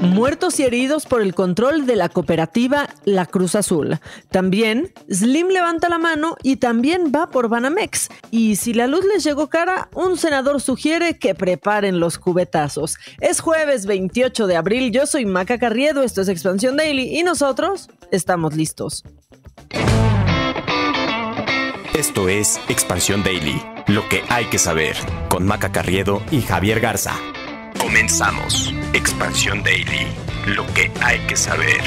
Muertos y heridos por el control de la cooperativa La Cruz Azul. También Slim levanta la mano y también va por Banamex. Y si la luz les llegó cara, un senador sugiere que preparen los cubetazos. Es jueves 28 de abril, yo soy Maca Carriedo, esto es Expansión Daily y nosotros estamos listos. Esto es Expansión Daily lo que hay que saber con Maca Carriedo y Javier Garza. Comenzamos. Expansión Daily. Lo que hay que saber.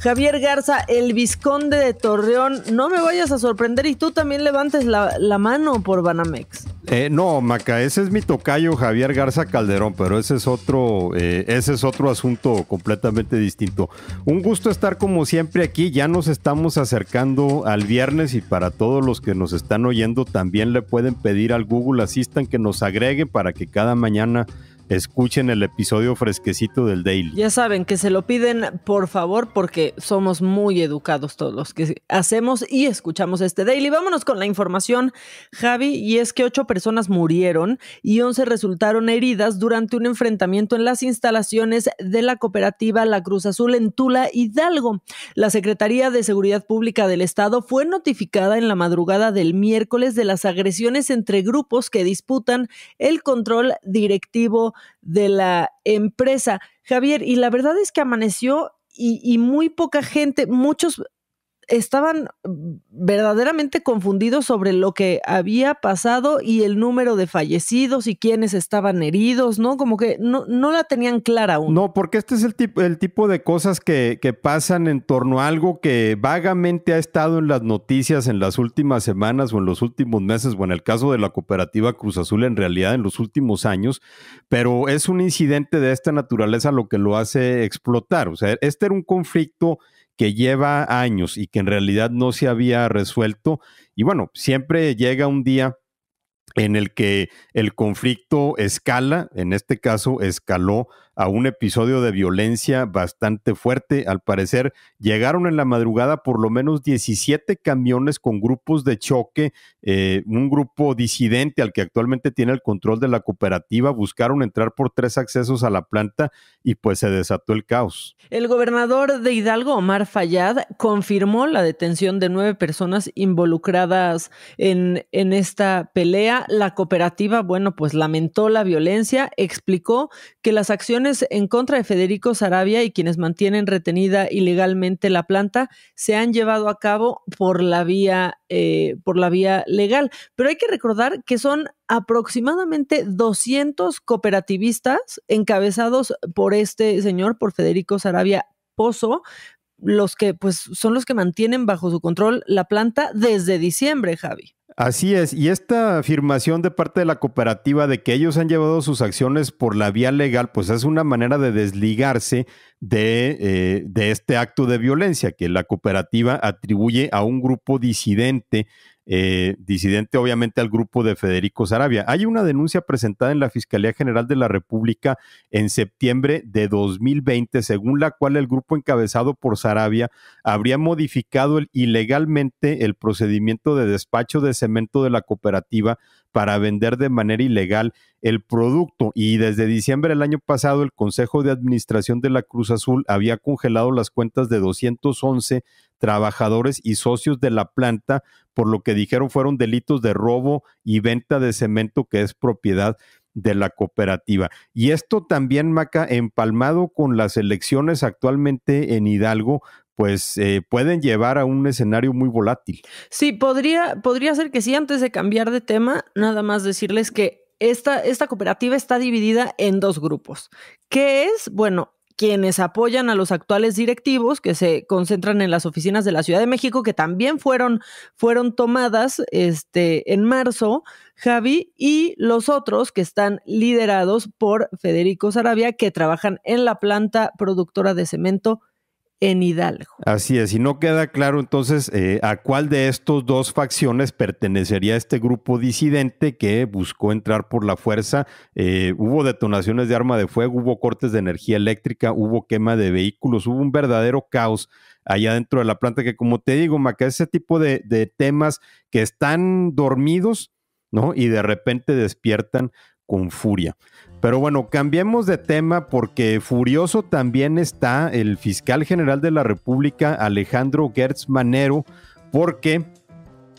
Javier Garza, el vizconde de Torreón, no me vayas a sorprender y tú también levantes la mano por Banamex. Eh, no, Maca, ese es mi tocayo Javier Garza Calderón, pero ese es otro, eh, ese es otro asunto completamente distinto. Un gusto estar como siempre aquí. Ya nos estamos acercando al viernes y para todos los que nos están oyendo también le pueden pedir al Google Assistant que nos agregue para que cada mañana escuchen el episodio fresquecito del Daily. Ya saben que se lo piden por favor porque somos muy educados todos los que hacemos y escuchamos este Daily. Vámonos con la información, Javi, y es que ocho personas murieron y once resultaron heridas durante un enfrentamiento en las instalaciones de la cooperativa La Cruz Azul en Tula, Hidalgo. La Secretaría de Seguridad Pública del Estado fue notificada en la madrugada del miércoles de las agresiones entre grupos que disputan el control directivo de la empresa. Javier, y la verdad es que amaneció y, muy poca gente, muchos estaban verdaderamente confundidos sobre lo que había pasado y el número de fallecidos y quiénes estaban heridos, ¿no? Como que no, no la tenían clara aún. No, porque este es el, tipo el tipo de cosas que, que pasan en torno a algo que vagamente ha estado en las noticias en las últimas semanas o en los últimos meses, o en el caso de la cooperativa Cruz Azul, en realidad en los últimos años, pero es un incidente de esta naturaleza lo que lo hace explotar. O sea, este era un conflicto que lleva años y que en realidad no se había resuelto. Y bueno, siempre llega un día en el que el conflicto escala, en este caso escaló a un episodio de violencia bastante fuerte. Al parecer, llegaron en la madrugada por lo menos 17 camiones con grupos de choque, eh, un grupo disidente al que actualmente tiene el control de la cooperativa, buscaron entrar por tres accesos a la planta y pues se desató el caos. El gobernador de Hidalgo, Omar Fayad, confirmó la detención de nueve personas involucradas en, en esta pelea. La cooperativa, bueno, pues lamentó la violencia, explicó que las acciones en contra de Federico Sarabia y quienes mantienen retenida ilegalmente la planta se han llevado a cabo por la vía, eh, por la vía legal. Pero hay que recordar que son aproximadamente 200 cooperativistas encabezados por este señor, por Federico Sarabia Pozo, los que pues son los que mantienen bajo su control la planta desde diciembre, Javi. Así es, y esta afirmación de parte de la cooperativa de que ellos han llevado sus acciones por la vía legal, pues es una manera de desligarse de, eh, este acto de violencia que la cooperativa atribuye a un grupo disidente eh, disidente obviamente al grupo de Federico Sarabia. Hay una denuncia presentada en la Fiscalía General de la República en septiembre de 2020, según la cual el grupo encabezado por Sarabia habría modificado ilegalmente el procedimiento de despacho de cemento de la cooperativa para vender de manera ilegal el producto. Y desde diciembre del año pasado, el Consejo de Administración de la Cruz Azul había congelado las cuentas de 211 trabajadores y socios de la planta, por lo que dijeron fueron delitos de robo y venta de cemento que es propiedad de la cooperativa. Y esto también, Maca, empalmado con las elecciones actualmente en Hidalgo, pues eh, pueden llevar a un escenario muy volátil. Sí, podría, podría ser que sí, antes de cambiar de tema, nada más decirles que esta, esta cooperativa está dividida en dos grupos. que es? Bueno, quienes apoyan a los actuales directivos que se concentran en las oficinas de la Ciudad de México, que también fueron, fueron tomadas este, en marzo, Javi, y los otros que están liderados por Federico Sarabia, que trabajan en la planta productora de cemento en Hidalgo. Así es, y no queda claro entonces eh, a cuál de estos dos facciones pertenecería este grupo disidente que buscó entrar por la fuerza. Eh, hubo detonaciones de arma de fuego, hubo cortes de energía eléctrica, hubo quema de vehículos, hubo un verdadero caos allá dentro de la planta que como te digo, Maca, ese tipo de, de temas que están dormidos, ¿no? Y de repente despiertan con furia. Pero bueno, cambiemos de tema porque furioso también está el fiscal general de la República, Alejandro Gertz Manero, porque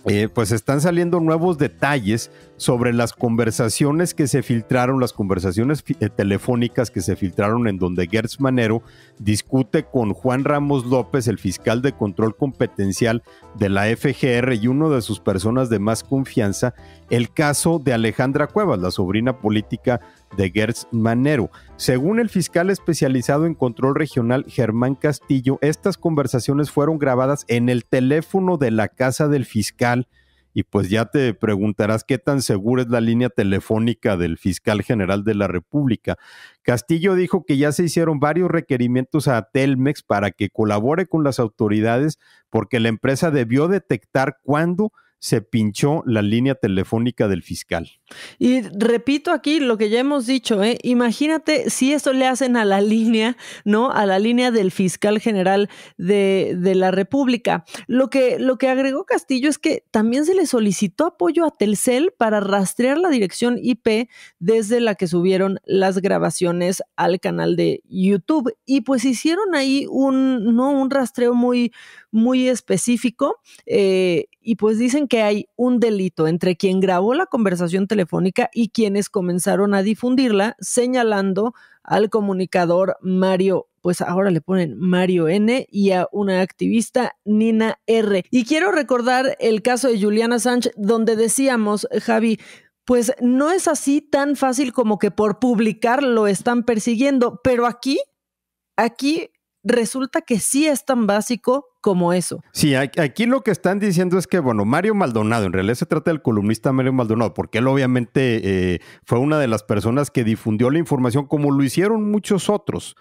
eh, pues están saliendo nuevos detalles sobre las conversaciones que se filtraron, las conversaciones eh, telefónicas que se filtraron en donde Gertz Manero discute con Juan Ramos López, el fiscal de control competencial de la FGR y uno de sus personas de más confianza, el caso de Alejandra Cuevas, la sobrina política de Gertz Manero. Según el fiscal especializado en control regional Germán Castillo, estas conversaciones fueron grabadas en el teléfono de la casa del fiscal. Y pues ya te preguntarás qué tan segura es la línea telefónica del fiscal general de la República. Castillo dijo que ya se hicieron varios requerimientos a Telmex para que colabore con las autoridades porque la empresa debió detectar cuándo se pinchó la línea telefónica del fiscal. Y repito aquí lo que ya hemos dicho, ¿eh? imagínate si esto le hacen a la línea, ¿no? A la línea del fiscal general de, la República. Lo que, lo que agregó Castillo es que también se le solicitó apoyo a Telcel para rastrear la dirección IP desde la que subieron las grabaciones al canal de YouTube. Y pues hicieron ahí un, ¿no? un rastreo muy, muy específico eh, y pues dicen que hay un delito entre quien grabó la conversación telefónica y quienes comenzaron a difundirla, señalando al comunicador Mario pues ahora le ponen Mario N y a una activista Nina R. Y quiero recordar el caso de Juliana Sánchez, donde decíamos, Javi, pues no es así tan fácil como que por publicar lo están persiguiendo, pero aquí, aquí resulta que sí es tan básico como eso. Sí, aquí lo que están diciendo es que, bueno, Mario Maldonado, en realidad se trata del columnista Mario Maldonado, porque él obviamente eh, fue una de las personas que difundió la información como lo hicieron muchos otros.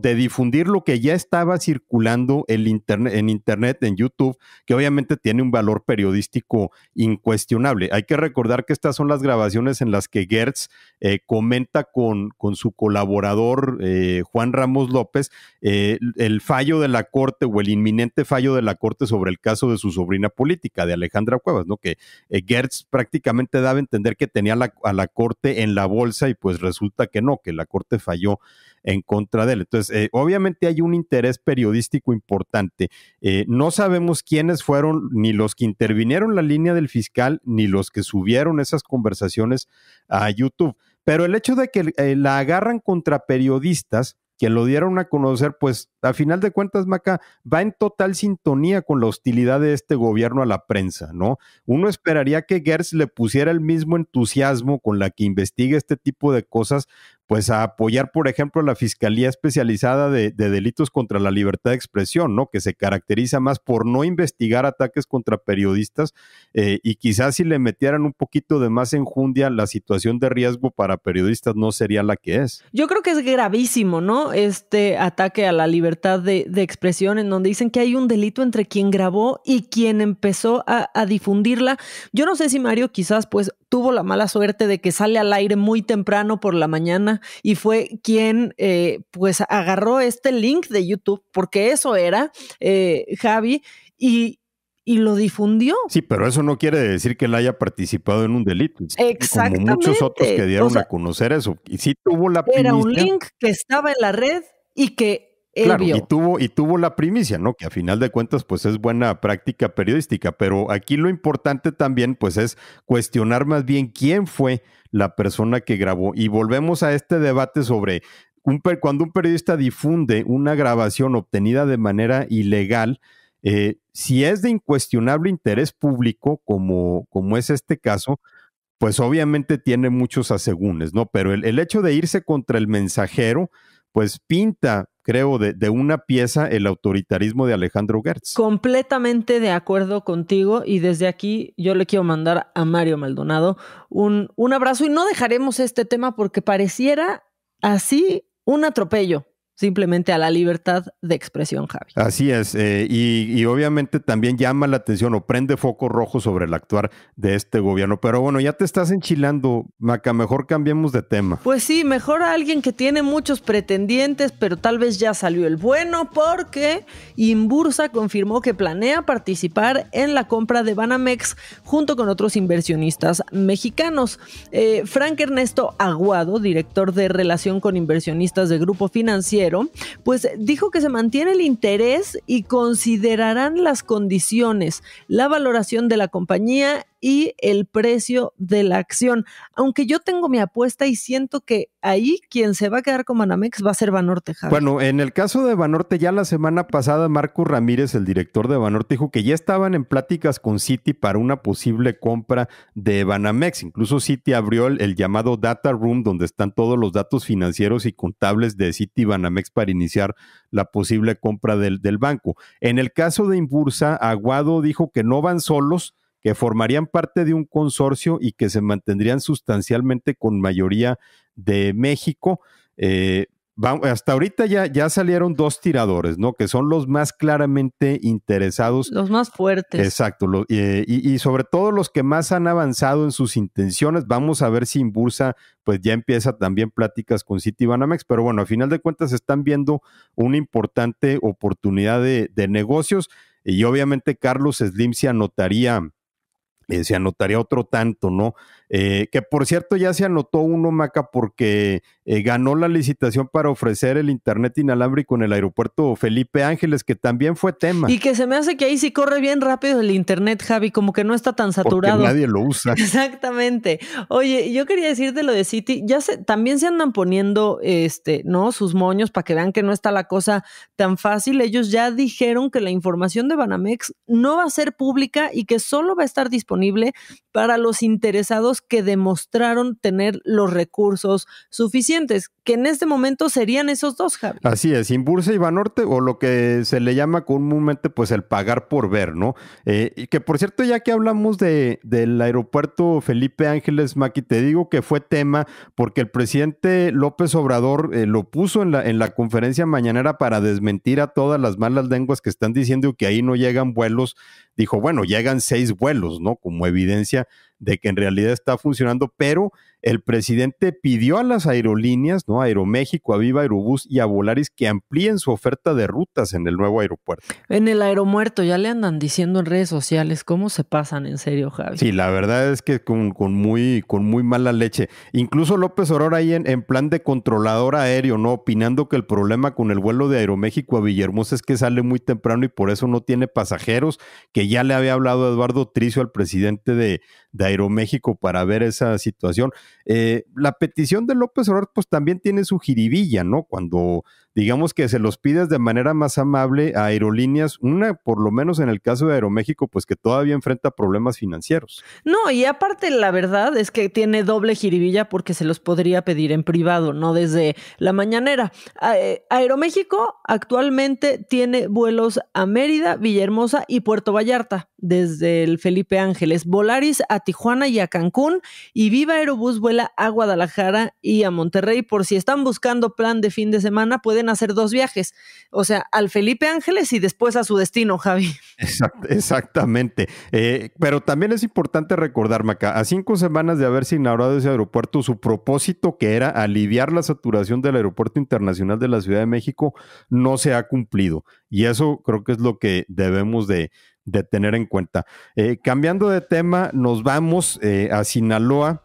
De difundir lo que ya estaba circulando en Internet, en YouTube, que obviamente tiene un valor periodístico incuestionable. Hay que recordar que estas son las grabaciones en las que Gertz eh, comenta con, con, su colaborador eh, Juan Ramos López eh, el fallo de la Corte o el inminente fallo de la Corte sobre el caso de su sobrina política, de Alejandra Cuevas, ¿no? Que Gertz prácticamente daba a entender que tenía a la Corte en la bolsa y pues resulta que no, que la Corte falló en contra de él. Entonces, eh, obviamente hay un interés periodístico importante. Eh, no sabemos quiénes fueron ni los que intervinieron la línea del fiscal, ni los que subieron esas conversaciones a YouTube. Pero el hecho de que eh, la agarran contra periodistas que lo dieron a conocer, pues a final de cuentas, Maca, va en total sintonía con la hostilidad de este gobierno a la prensa, ¿no? Uno esperaría que Gertz le pusiera el mismo entusiasmo con la que investiga este tipo de cosas, pues a apoyar, por ejemplo, la Fiscalía Especializada de, Delitos contra la Libertad de Expresión, ¿no? Que se caracteriza más por no investigar ataques contra periodistas eh, y quizás si le metieran un poquito de más enjundia, la situación de riesgo para periodistas no sería la que es. Yo creo que es gravísimo, ¿no? Este ataque a la libertad de, expresión en donde dicen que hay un delito entre quien grabó y quien empezó a, a difundirla. Yo no sé si Mario quizás pues tuvo la mala suerte de que sale al aire muy temprano por la mañana y fue quien eh, pues agarró este link de YouTube, porque eso era eh, Javi, y, lo difundió. Sí, pero eso no quiere decir que él haya participado en un delito. Exactamente. Como muchos otros que dieron a conocer eso. Y sí tuvo la Era un link que estaba en la red y que claro, Y, tuvo, y tuvo la primicia, ¿no? Que a final de cuentas, pues es buena práctica periodística, pero aquí lo importante también, pues es cuestionar más bien quién fue la persona que grabó. Y volvemos a este debate sobre cuando un periodista difunde una grabación obtenida de manera ilegal, eh, si es de incuestionable interés público, como, como es este caso, pues obviamente tiene muchos asegúnes, ¿no? Pero el, el hecho de irse contra el mensajero, pues pinta creo, de, de, una pieza el autoritarismo de Alejandro Gertz. Completamente de acuerdo contigo y desde aquí yo le quiero mandar a Mario Maldonado un abrazo y no dejaremos este tema porque pareciera así un atropello, simplemente a la libertad de expresión, Javi. Así es, eh, y, obviamente también llama la atención o prende foco rojo sobre el actuar de este gobierno. Pero bueno, ya te estás enchilando, Maca, mejor cambiemos de tema. Pues sí, mejor a alguien que tiene muchos pretendientes, pero tal vez ya salió el bueno, porque Imbursa confirmó que planea participar en la compra de Banamex junto con otros inversionistas mexicanos. Eh, Frank Ernesto Aguado, director de Relación con Inversionistas de Grupo Financiero, pues dijo que se mantiene el interés y considerarán las condiciones, la valoración de la compañía y el precio de la acción. Aunque yo tengo mi apuesta y siento que ahí quien se va a quedar con Banamex va a ser Banorte. Bueno, en el caso de Banorte, ya la semana pasada Marco Ramírez, el director de Banorte, dijo que ya estaban en pláticas con Citi para una posible compra de Banamex. Incluso Citi abrió el, llamado Data Room, donde están todos los datos financieros y contables de Citi y Banamex para iniciar la posible compra del, del banco. En el caso de Inbursa, Aguado dijo que no van solos que formarían parte de un consorcio y que se mantendrían sustancialmente con mayoría de México. Eh, hasta ahorita ya, ya, salieron dos tiradores, ¿no? Que son los más claramente interesados. Los más fuertes. Exacto. Eh, y, sobre todo los que más han avanzado en sus intenciones. Vamos a ver si Inbursa pues ya empieza también pláticas con City Banamex. Pero bueno, a final de cuentas están viendo una importante oportunidad de, de negocios. Y obviamente Carlos Slim se anotaría se anotaría otro tanto, ¿no? Eh, que por cierto ya se anotó uno, Maca, porque eh, ganó la licitación para ofrecer el Internet inalámbrico en el aeropuerto Felipe Ángeles, que también fue tema. Y que se me hace que ahí sí corre bien rápido el Internet, Javi, como que no está tan saturado. nadie lo usa. Exactamente. Oye, yo quería decirte lo de City, ya se, también se andan poniendo, este, ¿no? Sus moños para que vean que no está la cosa tan fácil. Ellos ya dijeron que la información de Banamex no va a ser pública y que solo va a estar disponible para los interesados que demostraron tener los recursos suficientes, que en este momento serían esos dos, Javi. Así es, Inbursa y Banorte, o lo que se le llama comúnmente pues el pagar por ver, ¿no? Eh, y que por cierto, ya que hablamos de, del aeropuerto Felipe Ángeles Maqui, te digo que fue tema porque el presidente López Obrador eh, lo puso en la, en la conferencia mañanera para desmentir a todas las malas lenguas que están diciendo que ahí no llegan vuelos. Dijo, bueno, llegan seis vuelos, ¿no? Como evidencia de que en realidad está funcionando, pero el presidente pidió a las aerolíneas, ¿no? Aeroméxico, Aviva, Aerobús y a Volaris que amplíen su oferta de rutas en el nuevo aeropuerto. En el aeromuerto, ya le andan diciendo en redes sociales cómo se pasan en serio, Javi. Sí, la verdad es que con, con muy, con muy mala leche. Incluso López Obrador ahí en, plan de controlador aéreo, ¿no? Opinando que el problema con el vuelo de Aeroméxico a Villahermosa es que sale muy temprano y por eso no tiene pasajeros, que ya le había hablado Eduardo Tricio al presidente de, de Aeroméxico para ver esa situación. Eh, la petición de López Obrador pues también tiene su jiribilla, ¿no? Cuando digamos que se los pides de manera más amable a aerolíneas, una por lo menos en el caso de Aeroméxico, pues que todavía enfrenta problemas financieros. No, y aparte la verdad es que tiene doble jiribilla porque se los podría pedir en privado, no desde la mañanera. Eh, Aeroméxico actualmente tiene vuelos a Mérida, Villahermosa y Puerto Vallarta desde el Felipe Ángeles, Volaris a Tijuana y a Cancún y Viva Aerobús vuela a Guadalajara y a Monterrey. Por si están buscando plan de fin de semana, pueden hacer dos viajes. O sea, al Felipe Ángeles y después a su destino, Javi. exactamente. Eh, pero también es importante recordar, Maca, a cinco semanas de haberse inaugurado ese aeropuerto, su propósito, que era aliviar la saturación del Aeropuerto Internacional de la Ciudad de México, no se ha cumplido. Y eso creo que es lo que debemos de, tener en cuenta. Eh, cambiando de tema, nos vamos eh, a Sinaloa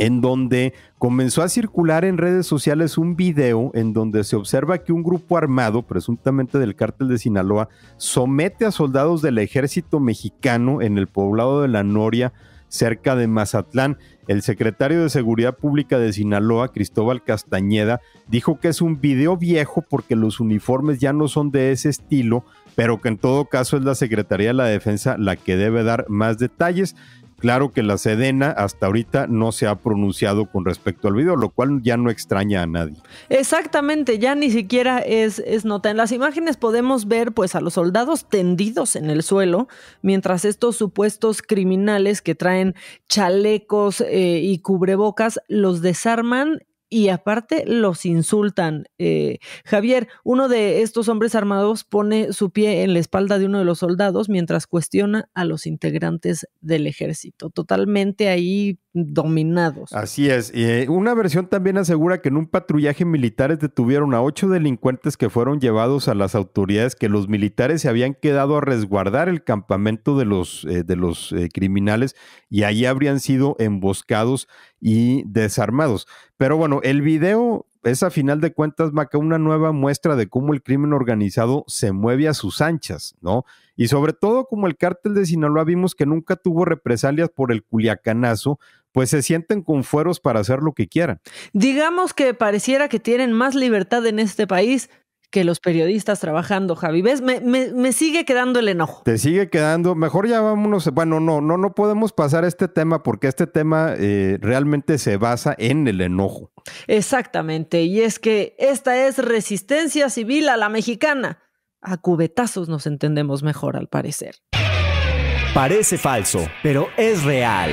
en donde comenzó a circular en redes sociales un video en donde se observa que un grupo armado, presuntamente del cártel de Sinaloa, somete a soldados del ejército mexicano en el poblado de La Noria, cerca de Mazatlán. El secretario de Seguridad Pública de Sinaloa, Cristóbal Castañeda, dijo que es un video viejo porque los uniformes ya no son de ese estilo, pero que en todo caso es la Secretaría de la Defensa la que debe dar más detalles. Claro que la Sedena hasta ahorita no se ha pronunciado con respecto al video, lo cual ya no extraña a nadie. Exactamente, ya ni siquiera es, es nota. En las imágenes podemos ver pues a los soldados tendidos en el suelo, mientras estos supuestos criminales que traen chalecos eh, y cubrebocas los desarman y aparte los insultan. Eh, Javier, uno de estos hombres armados pone su pie en la espalda de uno de los soldados mientras cuestiona a los integrantes del ejército. Totalmente ahí dominados. Así es. Eh, una versión también asegura que en un patrullaje militares detuvieron a ocho delincuentes que fueron llevados a las autoridades, que los militares se habían quedado a resguardar el campamento de los, eh, de los eh, criminales y ahí habrían sido emboscados y desarmados. Pero bueno, el video es a final de cuentas, Maca, una nueva muestra de cómo el crimen organizado se mueve a sus anchas, ¿no? Y sobre todo como el cártel de Sinaloa vimos que nunca tuvo represalias por el culiacanazo, pues se sienten con fueros para hacer lo que quieran. Digamos que pareciera que tienen más libertad en este país que los periodistas trabajando, Javi. ¿Ves? Me, me, sigue quedando el enojo. Te sigue quedando. Mejor ya vámonos. Bueno, no, no, no podemos pasar este tema porque este tema eh, realmente se basa en el enojo. Exactamente. Y es que esta es resistencia civil a la mexicana. A cubetazos nos entendemos mejor, al parecer. Parece falso, pero es real.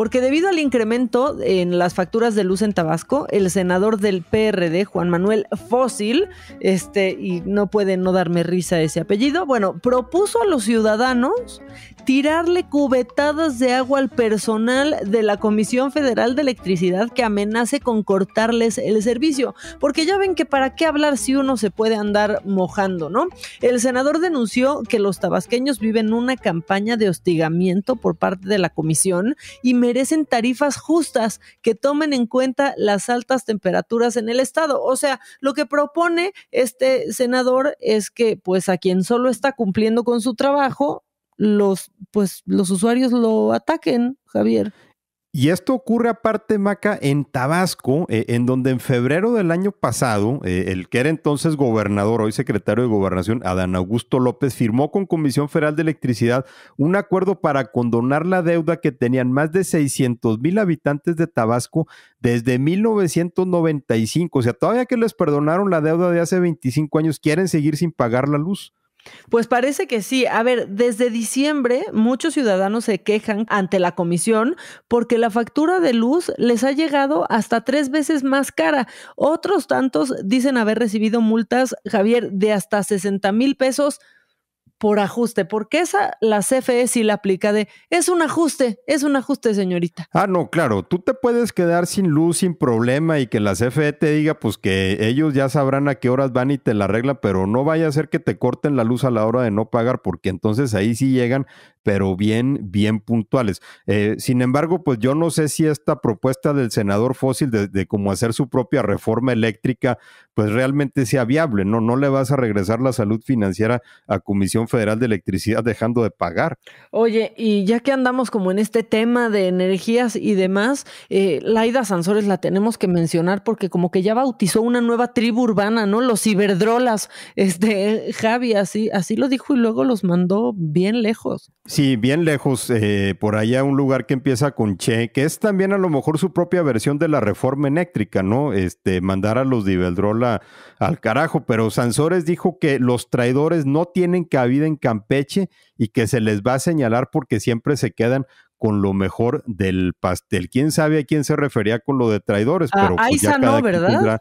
Porque debido al incremento en las facturas de luz en Tabasco, el senador del PRD, Juan Manuel Fósil, este, y no puede no darme risa ese apellido, bueno, propuso a los ciudadanos tirarle cubetadas de agua al personal de la Comisión Federal de Electricidad que amenace con cortarles el servicio. Porque ya ven que para qué hablar si uno se puede andar mojando, ¿no? El senador denunció que los tabasqueños viven una campaña de hostigamiento por parte de la comisión y merecen tarifas justas que tomen en cuenta las altas temperaturas en el estado. O sea, lo que propone este senador es que pues a quien solo está cumpliendo con su trabajo, los, pues, los usuarios lo ataquen, Javier. Y esto ocurre aparte, Maca, en Tabasco, eh, en donde en febrero del año pasado, eh, el que era entonces gobernador, hoy secretario de gobernación, Adán Augusto López, firmó con Comisión Federal de Electricidad un acuerdo para condonar la deuda que tenían más de 600 mil habitantes de Tabasco desde 1995. O sea, todavía que les perdonaron la deuda de hace 25 años, quieren seguir sin pagar la luz. Pues parece que sí. A ver, desde diciembre muchos ciudadanos se quejan ante la comisión porque la factura de luz les ha llegado hasta tres veces más cara. Otros tantos dicen haber recibido multas, Javier, de hasta 60 mil pesos por ajuste, porque esa la CFE sí la aplica de es un ajuste, es un ajuste, señorita. Ah, no, claro, tú te puedes quedar sin luz, sin problema y que la CFE te diga pues que ellos ya sabrán a qué horas van y te la arreglan, pero no vaya a ser que te corten la luz a la hora de no pagar, porque entonces ahí sí llegan pero bien, bien puntuales. Eh, sin embargo, pues yo no sé si esta propuesta del senador Fósil de, cómo hacer su propia reforma eléctrica, pues realmente sea viable, ¿no? No le vas a regresar la salud financiera a Comisión Federal de Electricidad dejando de pagar. Oye, y ya que andamos como en este tema de energías y demás, eh, Laida Sansores la tenemos que mencionar porque como que ya bautizó una nueva tribu urbana, ¿no? Los ciberdrolas, este, Javi, así, así lo dijo y luego los mandó bien lejos. Sí, bien lejos, eh, por allá un lugar que empieza con Che, que es también a lo mejor su propia versión de la reforma eléctrica, ¿no? Este, mandar a los de al carajo, pero Sansores dijo que los traidores no tienen cabida en Campeche y que se les va a señalar porque siempre se quedan con lo mejor del pastel. ¿Quién sabe a quién se refería con lo de traidores? Ah, pero pues, ¿verdad?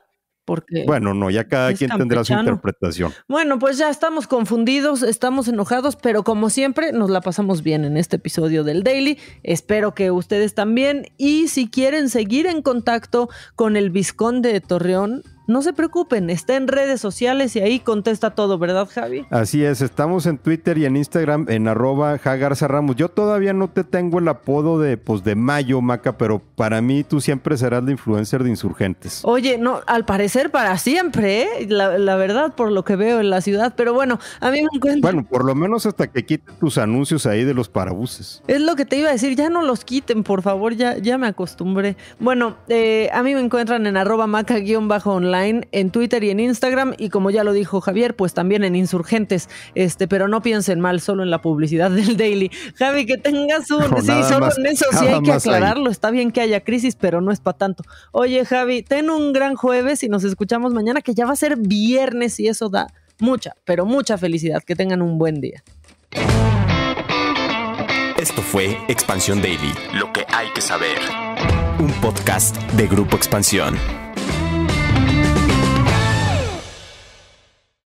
bueno, no, ya cada quien tendrá su interpretación. Bueno, pues ya estamos confundidos, estamos enojados, pero como siempre nos la pasamos bien en este episodio del Daily. Espero que ustedes también y si quieren seguir en contacto con el Visconde de Torreón, no se preocupen, está en redes sociales y ahí contesta todo, ¿verdad, Javi? Así es, estamos en Twitter y en Instagram en arroba Jagarza Ramos. Yo todavía no te tengo el apodo de, pues, de Mayo, Maca, pero para mí tú siempre serás la influencer de insurgentes. Oye, no, al parecer para siempre, ¿eh? la, verdad, por lo que veo en la ciudad, pero bueno, a mí me encuentro... Bueno, por lo menos hasta que quiten tus anuncios ahí de los parabuses. Es lo que te iba a decir, ya no los quiten, por favor, ya, ya me acostumbré. Bueno, eh, a mí me encuentran en arroba maca-online en Twitter y en Instagram y como ya lo dijo Javier, pues también en Insurgentes, este, pero no piensen mal solo en la publicidad del Daily. Javi, que tengas un... sí, solo en eso sí hay que aclararlo, está bien que haya crisis, pero no es para tanto. Oye Javi, ten un gran jueves y nos escuchamos mañana, que ya va a ser viernes y eso da mucha, pero mucha felicidad. Que tengan un buen día. Esto fue Expansión Daily, lo que hay que saber. Un podcast de Grupo Expansión.